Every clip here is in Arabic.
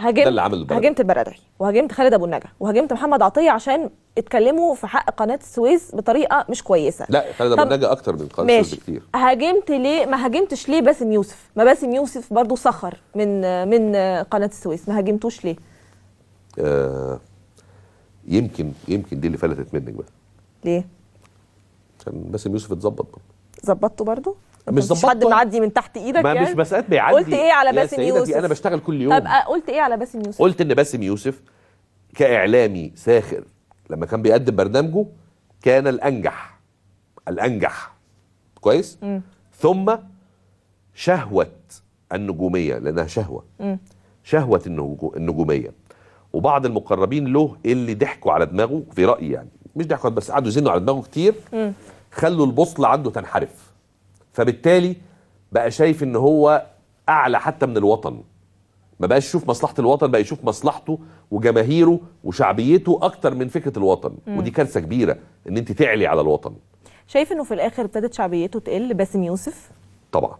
هاجمت ده اللي عمله البرد. هاجمت البرادعي وهاجمت خالد ابو النجا وهاجمت محمد عطيه عشان اتكلموا في حق قناه السويس بطريقه مش كويسه لا خالد ابو النجا اكتر من قناه السويس بكتير هاجمت ليه ما هاجمتش ليه باسم يوسف ما باسم يوسف برضو سخر من من قناه السويس ما هاجمتوش ليه آه يمكن يمكن دي اللي فلتت منك بقى ليه عشان باسم يوسف اتظبط برضه ظبطته برضه مش ظبطت حد معدي من تحت ايدك ما يعني؟ مش مسألة بيعدي قلت ايه على باسم يوسف انا بشتغل كل يوم طب قلت ايه على باسم يوسف قلت ان باسم يوسف كاعلامي ساخر لما كان بيقدم برنامجه كان الانجح الانجح كويس م. ثم شهوه النجوميه لانها شهوه م. شهوه النجوميه وبعض المقربين له اللي ضحكوا على دماغه في رايي يعني مش ضحكوا بس قعدوا يزنوا على دماغه كتير م. خلوا البوصله عنده تنحرف فبالتالي بقى شايف ان هو اعلى حتى من الوطن ما بقاش يشوف مصلحه الوطن بقى يشوف مصلحته وجماهيره وشعبيته اكتر من فكره الوطن م. ودي كارثه كبيره ان انت تعلي على الوطن شايف انه في الاخر ابتدت شعبيته تقل باسم يوسف طبعا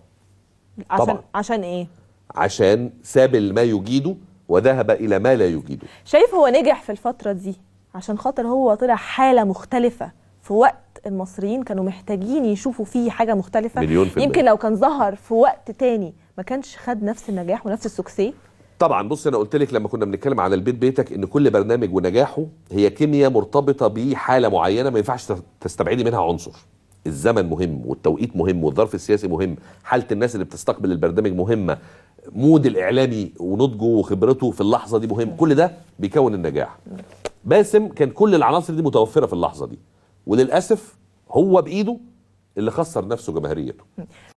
عشان طبعا. عشان ايه عشان ساب ما يجيده وذهب الى ما لا يجيده شايف هو نجح في الفتره دي عشان خاطر هو طلع حاله مختلفه في وقت المصريين كانوا محتاجين يشوفوا فيه حاجه مختلفه مليون في يمكن لو كان ظهر في وقت تاني ما كانش خد نفس النجاح ونفس السكسيه طبعا بص انا قلت لك لما كنا بنتكلم على البيت بيتك ان كل برنامج ونجاحه هي كيمياء مرتبطه بحاله معينه ما ينفعش تستبعدي منها عنصر الزمن مهم والتوقيت مهم والظرف السياسي مهم حاله الناس اللي بتستقبل البرنامج مهمه مود الاعلامي ونضجه وخبرته في اللحظه دي مهم كل ده بيكون النجاح باسم كان كل العناصر دي متوفره في اللحظه دي وللاسف هو بايده اللي خسر نفسه جماهيريته